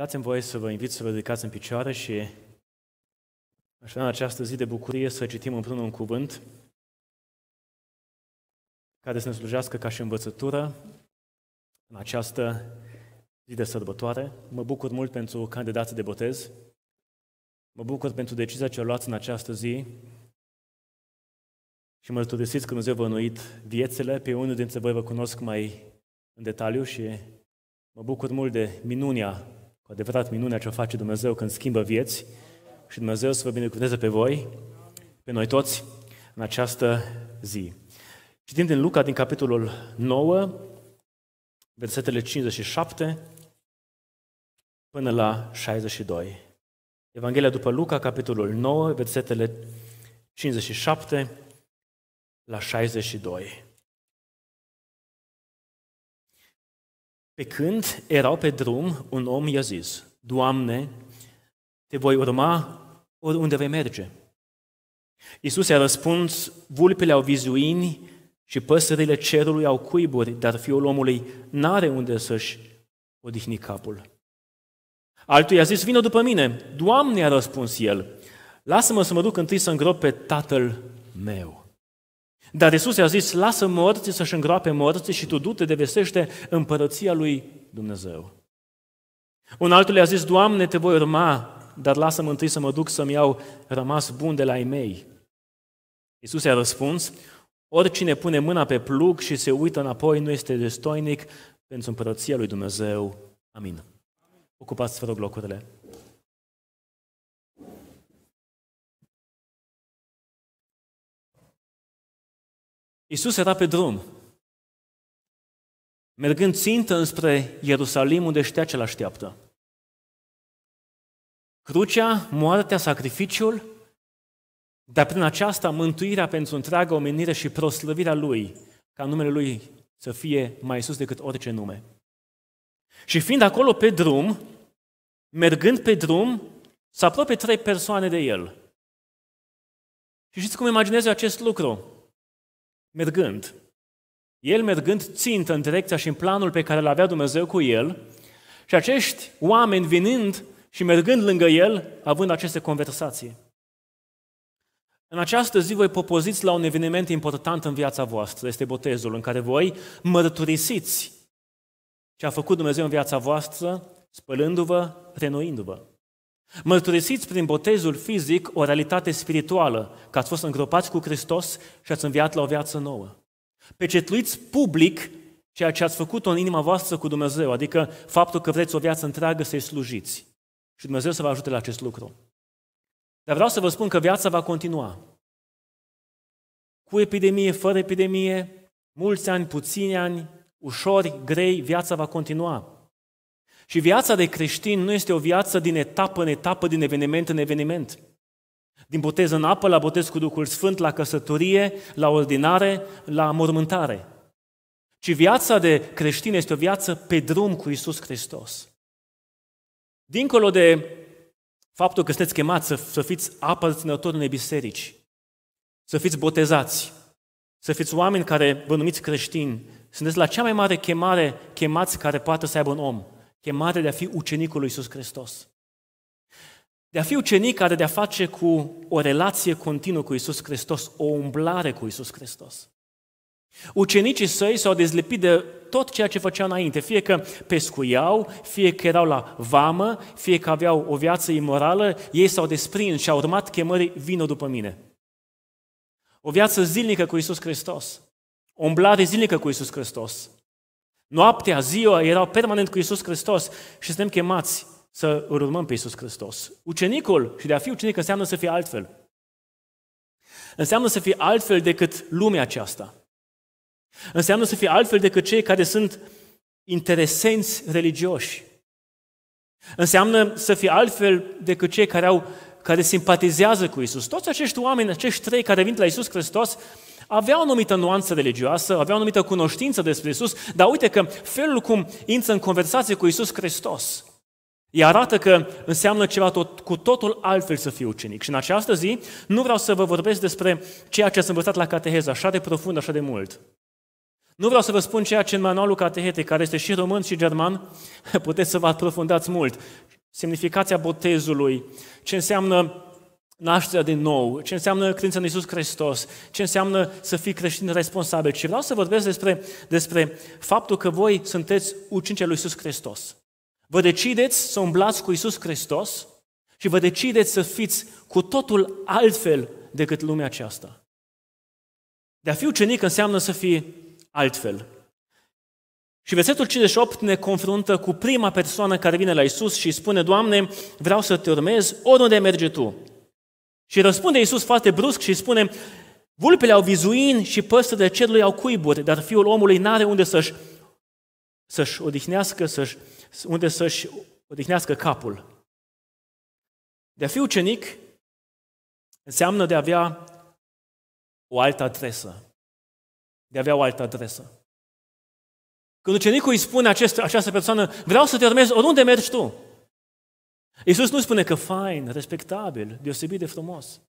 Dați-mi voie să vă invit să vă ridicați în picioare și aș vrea în această zi de bucurie să citim împreună un cuvânt care să ne slujească ca și învățătură în această zi de sărbătoare. Mă bucur mult pentru candidații de botez. Mă bucur pentru decizia ce o luați în această zi și mărturisiți că Dumnezeu vă înuit viețile. Pe unul dintre voi vă cunosc mai în detaliu și mă bucur mult de minunia cu adevărat minunea ce o face Dumnezeu când schimbă vieți și Dumnezeu să vă binecuvânteze pe voi, pe noi toți, în această zi. Citim din Luca, din capitolul 9, versetele 57 până la 62. Evanghelia după Luca, capitolul 9, versetele 57 la 62. Pe când erau pe drum, un om i-a zis, Doamne, te voi urma oriunde vei merge. Iisus i-a răspuns, vulpile au vizuini și păsările cerului au cuiburi, dar fiul omului n-are unde să-și odihni capul. Altul i-a zis, vină după mine. Doamne, a răspuns el, lasă-mă să mă duc întâi să îngrop pe tatăl meu. Dar Isus i-a zis, lasă morții să-și îngroape morții și tu du-te de vestește împărăția lui Dumnezeu. Un altul i-a zis, Doamne, te voi urma, dar lasă-mă întâi să mă duc să-mi iau rămas bun de la ei mei. Iisus i-a răspuns, oricine pune mâna pe plug și se uită înapoi nu este destoinic pentru împărăția lui Dumnezeu. Amin. Ocupați, vă rog, locurile. Isus era pe drum, mergând țintă înspre Ierusalim, unde știa ce l-așteaptă. Crucea, moartea, sacrificiul, dar prin aceasta mântuirea pentru întreaga omenire și proslăvirea Lui, ca numele Lui să fie mai sus decât orice nume. Și fiind acolo pe drum, mergând pe drum, s apropie trei persoane de el. Și știți cum imaginez eu acest lucru? mergând. El mergând țintă în direcția și în planul pe care îl avea Dumnezeu cu el și acești oameni venind și mergând lângă el, având aceste conversații. În această zi voi popoziți la un eveniment important în viața voastră, este botezul, în care voi mărturisiți ce a făcut Dumnezeu în viața voastră, spălându-vă, renoindu-vă. Mărturisiți prin botezul fizic o realitate spirituală, că ați fost îngropați cu Hristos și ați înviat la o viață nouă. Pecetluiți public ceea ce ați făcut-o în inima voastră cu Dumnezeu, adică faptul că vreți o viață întreagă să-i slujiți. Și Dumnezeu să vă ajute la acest lucru. Dar vreau să vă spun că viața va continua. Cu epidemie, fără epidemie, mulți ani, puțini ani, ușori, grei, viața va continua. Și viața de creștin nu este o viață din etapă în etapă, din eveniment în eveniment. Din botez în apă, la botez cu Duhul Sfânt, la căsătorie, la ordinare, la mormântare. Ci viața de creștin este o viață pe drum cu Isus Hristos. Dincolo de faptul că sunteți chemați să, să fiți apărținători unei biserici, să fiți botezați, să fiți oameni care vă numiți creștini, sunteți la cea mai mare chemare chemați care poate să aibă un om – chemate de a fi ucenicul lui Iisus Hristos. De a fi ucenic are de a face cu o relație continuă cu Iisus Hristos, o umblare cu Iisus Hristos. Ucenicii săi s-au dezlipit de tot ceea ce făceau înainte, fie că pescuiau, fie că erau la vamă, fie că aveau o viață imorală, ei s-au desprins și au urmat chemării vină după mine. O viață zilnică cu Iisus Hristos, o umblare zilnică cu Iisus Hristos, Noaptea, ziua, erau permanent cu Iisus Hristos și suntem chemați să îl urmăm pe Iisus Hristos. Ucenicul și de a fi ucenic înseamnă să fie altfel. Înseamnă să fii altfel decât lumea aceasta. Înseamnă să fii altfel decât cei care sunt interesenți religioși. Înseamnă să fii altfel decât cei care, au, care simpatizează cu Isus. Toți acești oameni, acești trei care vin la Isus Hristos, avea o anumită nuanță religioasă, avea o anumită cunoștință despre Isus, dar uite că felul cum intră în conversație cu Isus Hristos îi arată că înseamnă ceva tot, cu totul altfel să fii ucenic. Și în această zi nu vreau să vă vorbesc despre ceea ce ați învățat la cateheză, așa de profund, așa de mult. Nu vreau să vă spun ceea ce în manualul catehetei, care este și român și german, puteți să vă aprofundați mult. Semnificația botezului, ce înseamnă nașterea din nou, ce înseamnă credința în Iisus Hristos, ce înseamnă să fii creștin responsabil. Și vreau să vorbesc despre, despre faptul că voi sunteți ucenicii lui Iisus Hristos. Vă decideți să umblați cu Iisus Hristos și vă decideți să fiți cu totul altfel decât lumea aceasta. De a fi ucenic înseamnă să fii altfel. Și versetul 58 ne confruntă cu prima persoană care vine la Isus și spune, Doamne, vreau să te urmez oriunde mergi Tu. Și răspunde Iisus foarte brusc și spune, vulpele au vizuin și păsările cerului au cuiburi, dar fiul omului n-are unde să-și, să-și odihnească, să-și, unde să-și odihnească capul. De a fi ucenic înseamnă de a avea o altă adresă. De a avea o altă adresă. Când ucenicul îi spune acest, această persoană, vreau să te urmezi oriunde mergi tu, Iisus nu spune că fain, respectabil, deosebit de frumos.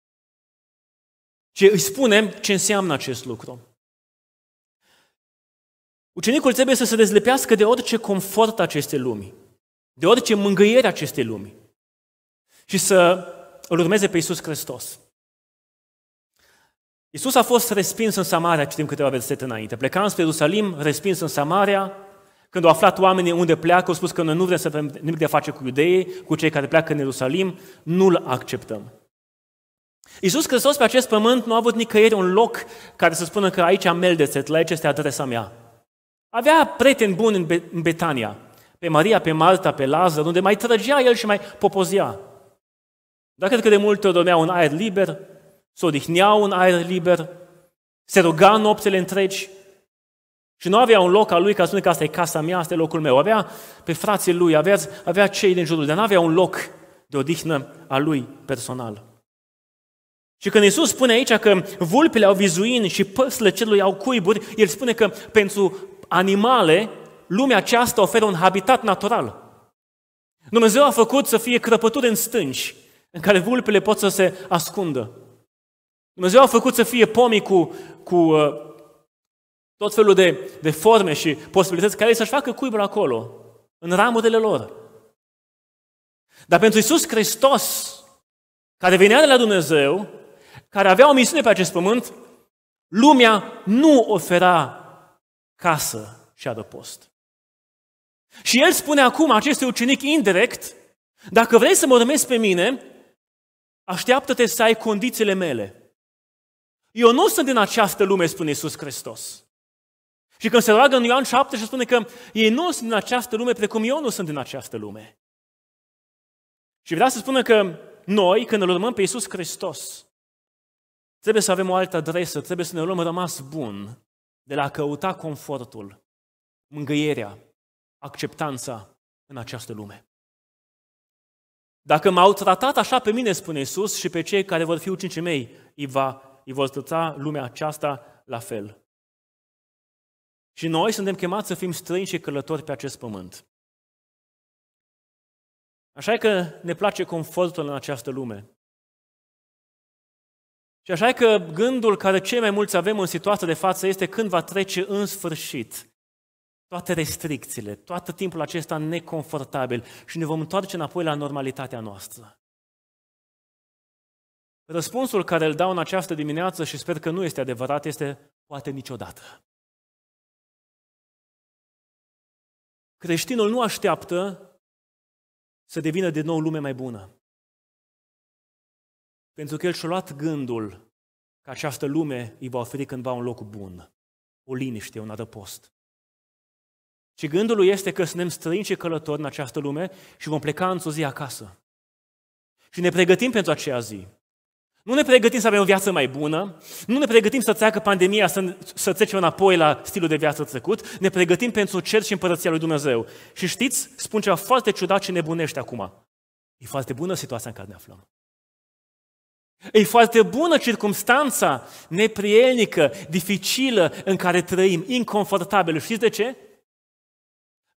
Ce îi spune ce înseamnă acest lucru. Ucenicul trebuie să se dezlepească de orice confort acestei lumi, de orice mângâiere acestei lumi și să îl urmeze pe Iisus Hristos. Iisus a fost respins în Samaria, citim câteva versete înainte. Pleca înspre Ierusalim, respins în Samaria, când au aflat oamenii unde pleacă, au spus că noi nu vrem să avem nimic de face cu iudeii, cu cei care pleacă în Ierusalim, nu-L acceptăm. Iisus Hristos pe acest pământ nu a avut nicăieri un loc care să spună că aici am meldețet, la aici este adresa mea. Avea prieteni buni în, Be- în Betania, pe Maria, pe Marta, pe Lazar, unde mai trăgea el și mai popozia. Dar cred că de multe ori dormeau în aer liber, se odihneau în aer liber, se ruga nopțele întregi, și nu avea un loc al lui ca să spune că asta e casa mea, asta e locul meu. Avea pe frații lui, avea, avea cei din jurul, dar nu avea un loc de odihnă a lui personal. Și când Isus spune aici că vulpile au vizuini și păsările celui au cuiburi, El spune că pentru animale, lumea aceasta oferă un habitat natural. Dumnezeu a făcut să fie crăpături în stânci, în care vulpile pot să se ascundă. Dumnezeu a făcut să fie pomii cu, cu uh, tot felul de, de forme și posibilități care să-și facă cuibul acolo, în ramurile lor. Dar pentru Isus Hristos, care venea de la Dumnezeu, care avea o misiune pe acest pământ, lumea nu ofera casă și adăpost. Și el spune acum acestui ucenic indirect, dacă vrei să mă urmezi pe mine, așteaptă-te să ai condițiile mele. Eu nu sunt din această lume, spune Iisus Hristos. Și când se roagă în Ioan 7 și spune că ei nu sunt din această lume precum eu nu sunt din această lume. Și vrea să spună că noi, când îl urmăm pe Iisus Hristos, trebuie să avem o altă adresă, trebuie să ne luăm rămas bun de la a căuta confortul, mângâierea, acceptanța în această lume. Dacă m-au tratat așa pe mine, spune Iisus, și pe cei care vor fi ucinicii mei, îi, va, îi vor trata lumea aceasta la fel. Și noi suntem chemați să fim străini și călători pe acest pământ. Așa că ne place confortul în această lume. Și așa că gândul care cei mai mulți avem în situația de față este când va trece în sfârșit toate restricțiile, toată timpul acesta neconfortabil și ne vom întoarce înapoi la normalitatea noastră. Răspunsul care îl dau în această dimineață și sper că nu este adevărat este poate niciodată. Creștinul nu așteaptă să devină de nou lume mai bună. Pentru că el și-a luat gândul că această lume îi va oferi cândva un loc bun, o liniște, un adăpost. Și gândul lui este că suntem străini și călători în această lume și vom pleca într-o zi acasă. Și ne pregătim pentru acea zi. Nu ne pregătim să avem o viață mai bună, nu ne pregătim să treacă pandemia, să, să trecem înapoi la stilul de viață trecut, ne pregătim pentru cer și împărăția lui Dumnezeu. Și știți, spun ceva foarte ciudat și nebunește acum. E foarte bună situația în care ne aflăm. E foarte bună circumstanța neprielnică, dificilă în care trăim, inconfortabilă. Știți de ce?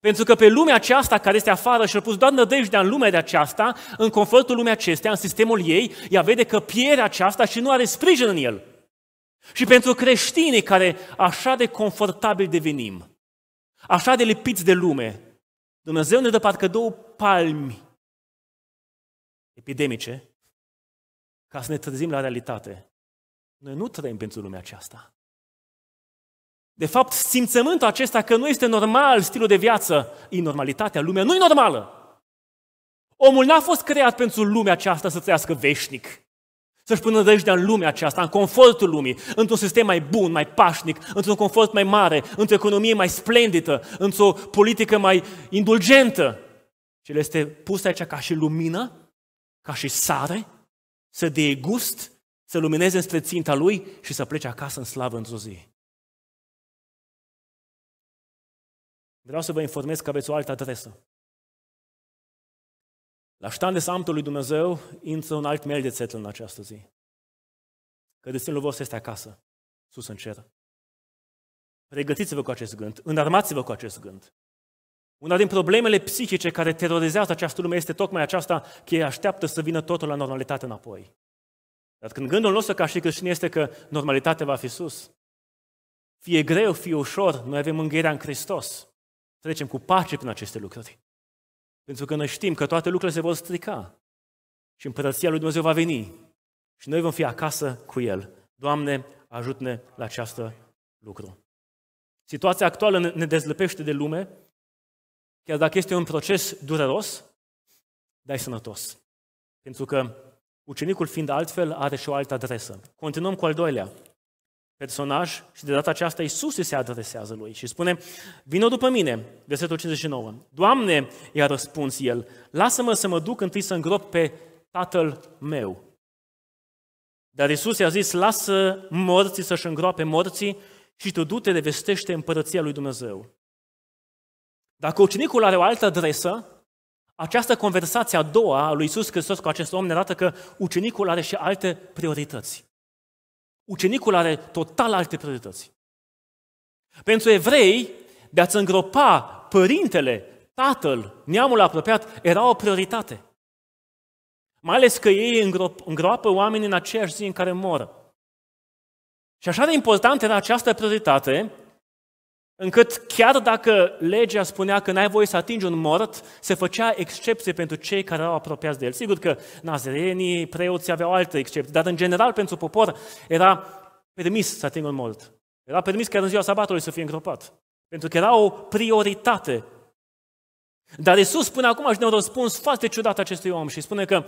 Pentru că pe lumea aceasta care este afară și-a pus doar nădejdea în lumea de aceasta, în confortul lumea acestea, în sistemul ei, ea vede că pierde aceasta și nu are sprijin în el. Și pentru creștinii care așa de confortabil devenim, așa de lipiți de lume, Dumnezeu ne dă parcă două palmi epidemice ca să ne trezim la realitate. Noi nu trăim pentru lumea aceasta. De fapt, simțământul acesta că nu este normal stilul de viață, inormalitatea, lumea nu e normală. Omul n-a fost creat pentru lumea aceasta să trăiască veșnic, să-și pună nădejdea în lumea aceasta, în confortul lumii, într-un sistem mai bun, mai pașnic, într-un confort mai mare, într-o economie mai splendidă, într-o politică mai indulgentă. Și el este pus aici ca și lumină, ca și sare, să dea gust, să lumineze în ținta lui și să plece acasă în slavă într-o zi. Vreau să vă informez că aveți o altă adresă. La ștandes lui Dumnezeu intră un alt țetl în această zi. Că destinul vostru este acasă, sus în cer. Pregătiți-vă cu acest gând, înarmați-vă cu acest gând. Una din problemele psihice care terorizează această lume este tocmai aceasta că ei așteaptă să vină totul la normalitate înapoi. Dar când gândul nostru ca și creștini este că normalitatea va fi sus, fie greu, fie ușor, noi avem înghierea în Hristos trecem cu pace prin aceste lucruri. Pentru că noi știm că toate lucrurile se vor strica și împărăția lui Dumnezeu va veni și noi vom fi acasă cu El. Doamne, ajută-ne la această lucru. Situația actuală ne dezlăpește de lume, chiar dacă este un proces dureros, dar e sănătos. Pentru că ucenicul fiind altfel are și o altă adresă. Continuăm cu al doilea personaj și de data aceasta Iisus se adresează lui și spune, vină după mine, versetul 59. Doamne, i-a răspuns el, lasă-mă să mă duc întâi să îngrop pe tatăl meu. Dar Iisus i-a zis, lasă morții să-și îngroape morții și tu du-te revestește împărăția lui Dumnezeu. Dacă ucenicul are o altă adresă, această conversație a doua a lui Iisus Hristos cu acest om ne arată că ucenicul are și alte priorități ucenicul are total alte priorități. Pentru evrei, de a-ți îngropa părintele, tatăl, neamul apropiat, era o prioritate. Mai ales că ei îngrop, îngroapă oamenii în aceeași zi în care mor. Și așa de importantă era această prioritate, Încât chiar dacă legea spunea că n-ai voie să atingi un mort, se făcea excepție pentru cei care erau apropiați de el. Sigur că nazireenii, preoții aveau alte excepții, dar în general pentru popor era permis să atingă un mort. Era permis chiar în ziua sabatului să fie îngropat. Pentru că era o prioritate. Dar Isus spune acum și ne-a răspuns foarte ciudat acestui om și spune că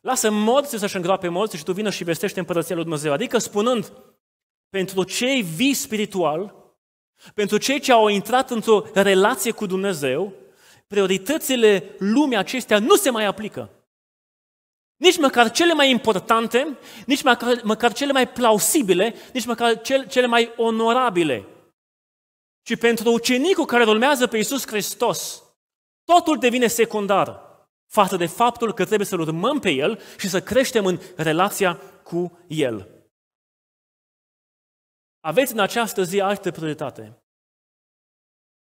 lasă morții să-și îngroape morții și tu vină și vestește împărăția lui Dumnezeu. Adică spunând, pentru cei vii spiritual, pentru cei ce au intrat într-o relație cu Dumnezeu, prioritățile lumii acestea nu se mai aplică. Nici măcar cele mai importante, nici măcar, măcar cele mai plausibile, nici măcar cel, cele mai onorabile. Și pentru ucenicul care urmează pe Iisus Hristos, totul devine secundar față de faptul că trebuie să-L urmăm pe El și să creștem în relația cu El. Aveți în această zi altă prioritate.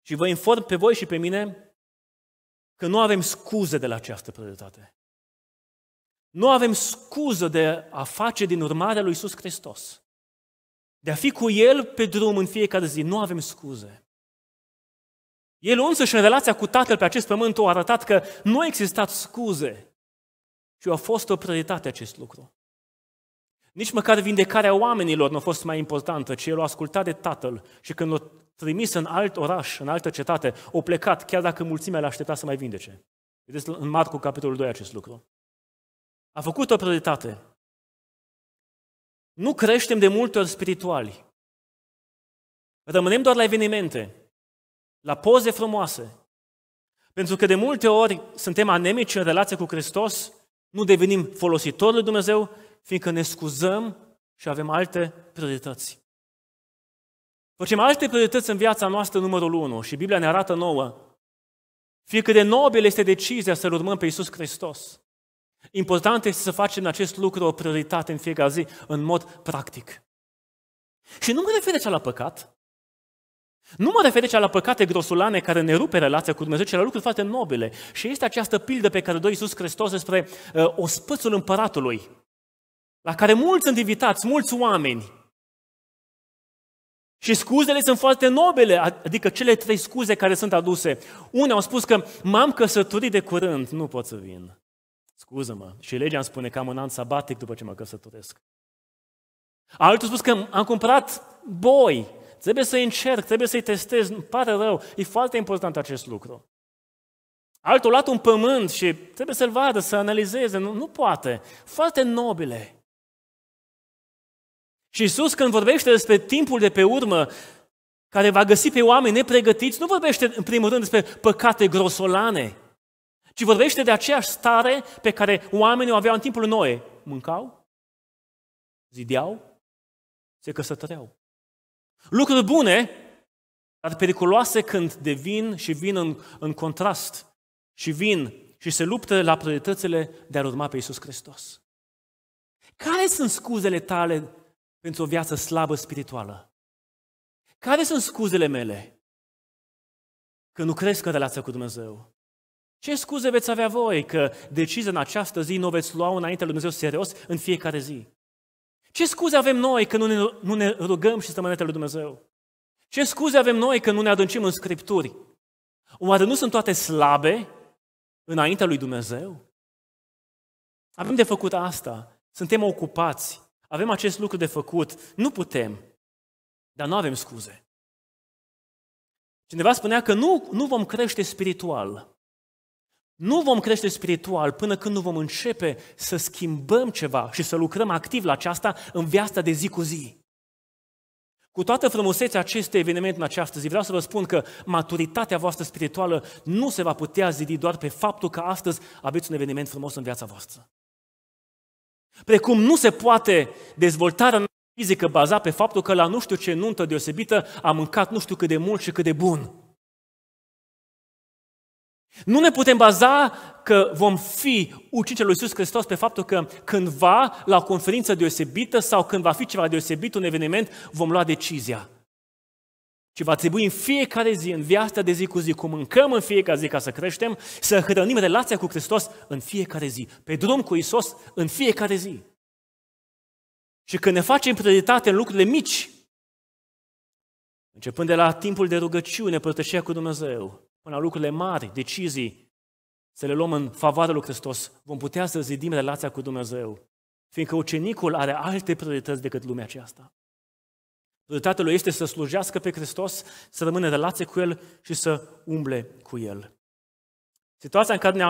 Și vă inform pe voi și pe mine că nu avem scuze de la această prioritate. Nu avem scuză de a face din urmarea lui Isus Hristos. De a fi cu El pe drum în fiecare zi. Nu avem scuze. El însuși în relația cu Tatăl pe acest pământ a arătat că nu a existat scuze și a fost o prioritate acest lucru. Nici măcar vindecarea oamenilor nu a fost mai importantă, ci el o ascultat de tatăl și când l-a trimis în alt oraș, în altă cetate, o plecat, chiar dacă mulțimea l-a așteptat să mai vindece. Vedeți în Marcu, capitolul 2, acest lucru. A făcut o prioritate. Nu creștem de multe ori spirituali. Rămânem doar la evenimente, la poze frumoase. Pentru că de multe ori suntem anemici în relație cu Hristos, nu devenim folositori lui Dumnezeu, fiindcă ne scuzăm și avem alte priorități. Facem alte priorități în viața noastră numărul unu și Biblia ne arată nouă. Fie cât de nobil este decizia să-L urmăm pe Iisus Hristos, important este să facem acest lucru o prioritate în fiecare zi, în mod practic. Și nu mă refer la păcat, nu mă refer la păcate grosulane care ne rupe relația cu Dumnezeu, ci la lucruri foarte nobile. Și este această pildă pe care dă Iisus Hristos despre uh, ospățul împăratului la care mulți sunt invitați, mulți oameni. Și scuzele sunt foarte nobile, adică cele trei scuze care sunt aduse. Unii au spus că m-am căsătorit de curând, nu pot să vin. Scuză-mă. Și legea îmi spune că am un an sabatic după ce mă căsătoresc. Altul a spus că am cumpărat boi, trebuie să-i încerc, trebuie să-i testez, îmi pare rău, e foarte important acest lucru. Altul a luat un pământ și trebuie să-l vadă, să analizeze, nu, nu poate. Foarte nobile. Și Iisus când vorbește despre timpul de pe urmă, care va găsi pe oameni nepregătiți, nu vorbește în primul rând despre păcate grosolane, ci vorbește de aceeași stare pe care oamenii o aveau în timpul noi. Mâncau, zideau, se căsătăreau. Lucruri bune, dar periculoase când devin și vin în, în contrast și vin și se luptă la prioritățile de a urma pe Iisus Hristos. Care sunt scuzele tale pentru o viață slabă spirituală? Care sunt scuzele mele că nu cresc în relația cu Dumnezeu? Ce scuze veți avea voi că decizia în această zi nu veți lua înainte lui Dumnezeu serios în fiecare zi? Ce scuze avem noi că nu ne, nu ne rugăm și stăm lui Dumnezeu? Ce scuze avem noi că nu ne adâncim în Scripturi? Oare nu sunt toate slabe înaintea lui Dumnezeu? Avem de făcut asta. Suntem ocupați avem acest lucru de făcut, nu putem, dar nu avem scuze. Cineva spunea că nu, nu vom crește spiritual. Nu vom crește spiritual până când nu vom începe să schimbăm ceva și să lucrăm activ la aceasta în viața de zi cu zi. Cu toată frumusețea acestui eveniment în această zi, vreau să vă spun că maturitatea voastră spirituală nu se va putea zidi doar pe faptul că astăzi aveți un eveniment frumos în viața voastră. Precum nu se poate dezvoltarea fizică baza pe faptul că la nu știu ce nuntă deosebită a mâncat nu știu cât de mult și cât de bun. Nu ne putem baza că vom fi ucenicii lui Iisus Hristos pe faptul că cândva, la o conferință deosebită sau când va fi ceva deosebit, un eveniment, vom lua decizia ci va trebui în fiecare zi, în viața de zi cu zi, cum mâncăm în fiecare zi ca să creștem, să hrănim relația cu Hristos în fiecare zi, pe drum cu Isus în fiecare zi. Și când ne facem prioritate în lucrurile mici, începând de la timpul de rugăciune, părtășia cu Dumnezeu, până la lucrurile mari, decizii, să le luăm în favoarea lui Hristos, vom putea să zidim relația cu Dumnezeu, fiindcă ucenicul are alte priorități decât lumea aceasta. Rezultatul lui este să slujească pe Hristos, să rămână în relație cu El și să umble cu El. Situația în care ne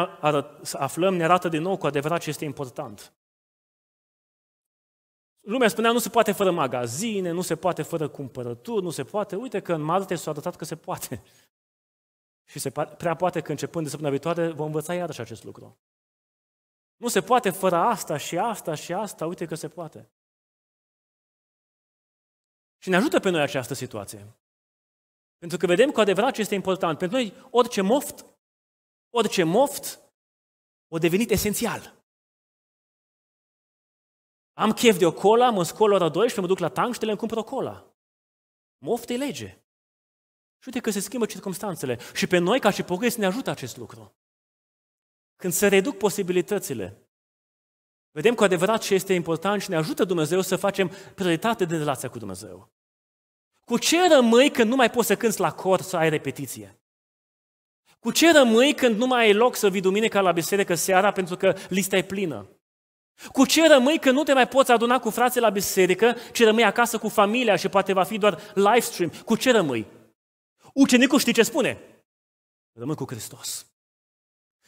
aflăm ne arată din nou cu adevărat ce este important. Lumea spunea nu se poate fără magazine, nu se poate fără cumpărături, nu se poate. Uite că în martie s-a arătat că se poate. Și se prea poate că începând de săptămâna viitoare vom învăța iarăși acest lucru. Nu se poate fără asta și asta și asta, uite că se poate. Și ne ajută pe noi această situație. Pentru că vedem cu adevărat ce este important. Pentru noi, orice moft, orice moft, o devenit esențial. Am chef de o cola, mă scol ora 12, mă duc la te le cumpăr o cola. Moft e lege. Și uite că se schimbă circumstanțele. Și pe noi, ca și pocăiți, ne ajută acest lucru. Când se reduc posibilitățile, Vedem cu adevărat ce este important și ne ajută Dumnezeu să facem prioritate de relația cu Dumnezeu. Cu ce rămâi când nu mai poți să cânți la cor să ai repetiție? Cu ce rămâi când nu mai ai loc să vii duminica la biserică seara pentru că lista e plină? Cu ce rămâi când nu te mai poți aduna cu frații la biserică, ci rămâi acasă cu familia și poate va fi doar live stream? Cu ce rămâi? Ucenicul știi ce spune? Rămân cu Hristos.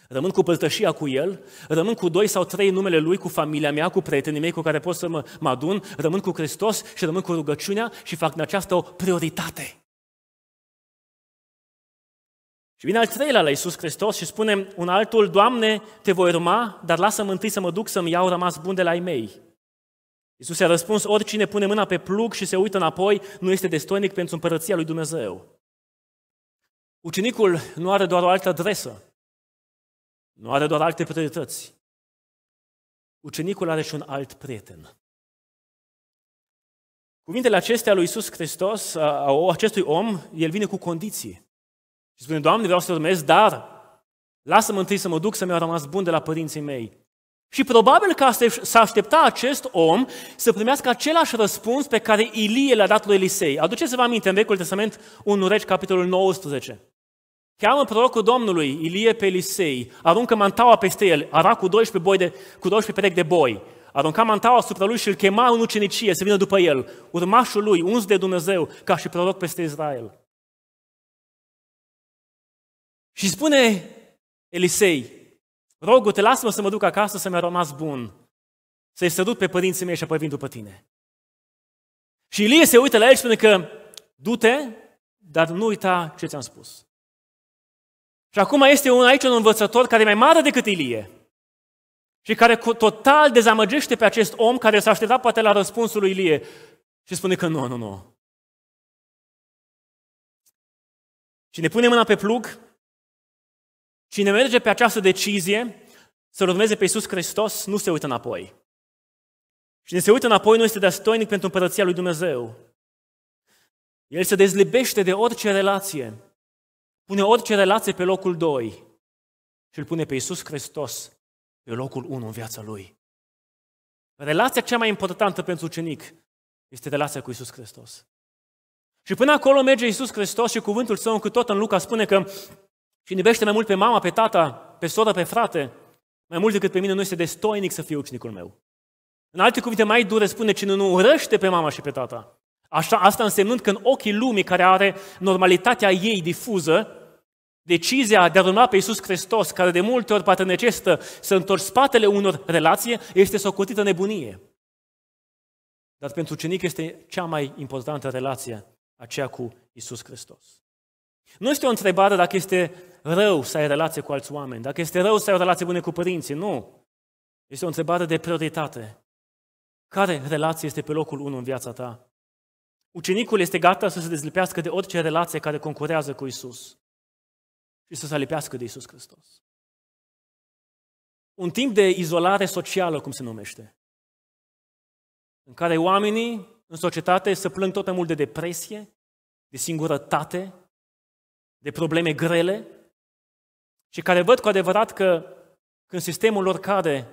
Rămân cu părtășia cu el, rămân cu doi sau trei numele lui, cu familia mea, cu prietenii mei cu care pot să mă, mă adun, rămân cu Hristos și rămân cu rugăciunea și fac în aceasta o prioritate. Și vine al treilea la Iisus Hristos și spune un altul, Doamne, te voi urma, dar lasă-mă întâi să mă duc să-mi iau rămas bun de la ei mei. Iisus i-a răspuns, oricine pune mâna pe plug și se uită înapoi, nu este destoinic pentru împărăția lui Dumnezeu. Ucenicul nu are doar o altă adresă, nu are doar alte priorități. Ucenicul are și un alt prieten. Cuvintele acestea lui Isus Hristos, a acestui om, el vine cu condiții. Și spune, Doamne, vreau să te urmez, dar lasă-mă întâi să mă duc să mi-au rămas bun de la părinții mei. Și probabil că s-a aștepta acest om să primească același răspuns pe care Ilie l-a dat lui Elisei. Aduceți-vă aminte, în Vechiul Testament, 1 Regi, capitolul 19. Cheamă prorocul Domnului, Ilie pe Elisei, aruncă mantaua peste el, ara cu 12, boi de, cu 12 perechi de boi, arunca mantaua asupra lui și îl chema în ucenicie să vină după el, urmașul lui, uns de Dumnezeu, ca și proroc peste Israel. Și spune Elisei, rogul, te lasă-mă să mă duc acasă să mi-a rămas bun, să-i sărut pe părinții mei și apoi vin după tine. Și Ilie se uită la el și spune că, du-te, dar nu uita ce ți-am spus. Și acum este un, aici un învățător care e mai mare decât Ilie și care total dezamăgește pe acest om care s-a așteptat poate la răspunsul lui Ilie și spune că nu, nu, nu. Cine pune mâna pe plug, cine merge pe această decizie să-L urmeze pe Iisus Hristos, nu se uită înapoi. Și ne se uită înapoi nu este destoinic pentru împărăția lui Dumnezeu. El se dezlibește de orice relație pune orice relație pe locul 2 și îl pune pe Iisus Hristos pe locul 1 în viața lui. Relația cea mai importantă pentru ucenic este relația cu Iisus Hristos. Și până acolo merge Iisus Hristos și cuvântul său încât tot în Luca spune că și iubește mai mult pe mama, pe tata, pe soră, pe frate, mai mult decât pe mine nu este destoinic să fie ucenicul meu. În alte cuvinte mai dure spune cine nu urăște pe mama și pe tata, Așa, asta însemnând că în ochii lumii care are normalitatea ei difuză, decizia de a urma pe Iisus Hristos, care de multe ori poate necesită să întorci spatele unor relații, este socotită nebunie. Dar pentru cenic este cea mai importantă relație, aceea cu Iisus Hristos. Nu este o întrebare dacă este rău să ai relație cu alți oameni, dacă este rău să ai o relație bună cu părinții, nu. Este o întrebare de prioritate. Care relație este pe locul 1 în viața ta? Ucenicul este gata să se dezlipească de orice relație care concurează cu Isus și să se lipească de Isus Hristos. Un timp de izolare socială, cum se numește, în care oamenii în societate se plâng tot mai mult de depresie, de singurătate, de probleme grele și care văd cu adevărat că când sistemul lor cade,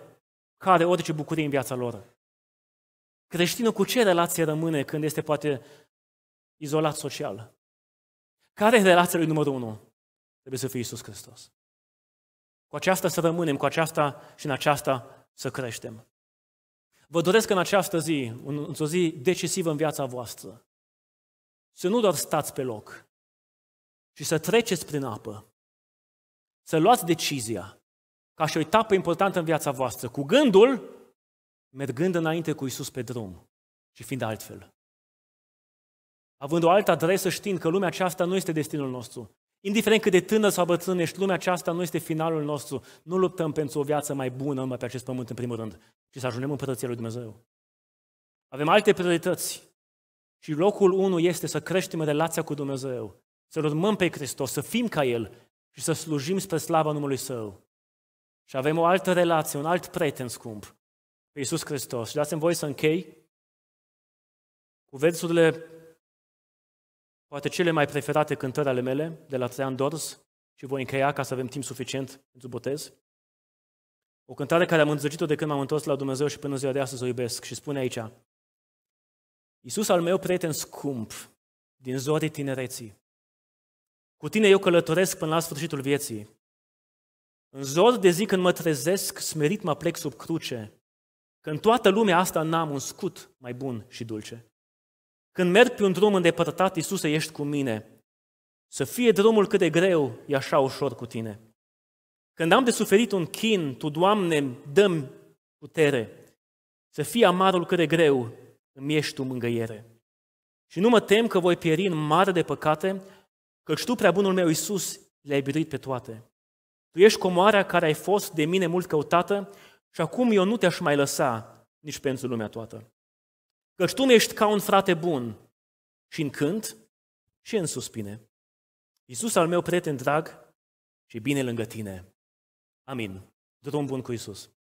cade orice bucurie în viața lor. Creștinul cu ce relație rămâne când este poate izolat social? Care e relația lui numărul unu? Trebuie să fie Isus Hristos. Cu aceasta să rămânem, cu aceasta și în aceasta să creștem. Vă doresc în această zi, într-o zi decisivă în viața voastră, să nu doar stați pe loc, ci să treceți prin apă, să luați decizia ca și o etapă importantă în viața voastră, cu gândul mergând înainte cu Isus pe drum și fiind altfel. Având o altă adresă, știind că lumea aceasta nu este destinul nostru. Indiferent cât de tânăr sau bătrân ești, lumea aceasta nu este finalul nostru. Nu luptăm pentru o viață mai bună pe acest pământ în primul rând, ci să ajungem în Părăția lui Dumnezeu. Avem alte priorități și locul unu este să creștem relația cu Dumnezeu, să urmăm pe Hristos, să fim ca El și să slujim spre slava numelui Său. Și avem o altă relație, un alt prieten scump, pe Iisus Hristos. Și dați-mi voi să închei cu versurile, poate cele mai preferate cântări ale mele, de la Traian Dors, și voi încheia ca să avem timp suficient pentru botez. O cântare care am înzăgit-o de când m-am întors la Dumnezeu și până ziua de astăzi o iubesc și spune aici, Iisus al meu prieten scump, din zorii tinereții, cu tine eu călătoresc până la sfârșitul vieții. În zor de zi când mă trezesc, smerit mă plec sub cruce, Că în toată lumea asta n-am un scut mai bun și dulce. Când merg pe un drum îndepărtat, Iisuse, ești cu mine. Să fie drumul cât de greu, e așa ușor cu tine. Când am de suferit un chin, Tu, Doamne, dăm putere. Să fie amarul cât de greu, îmi ești Tu mângăiere. Și nu mă tem că voi pieri în mare de păcate, căci Tu, prea bunul meu Iisus, le-ai biruit pe toate. Tu ești comoarea care ai fost de mine mult căutată și acum eu nu te-aș mai lăsa nici pentru lumea toată. Căci tu mi-ești ca un frate bun și în cânt și în suspine. Iisus al meu prieten drag și bine lângă tine. Amin. Drum bun cu Iisus.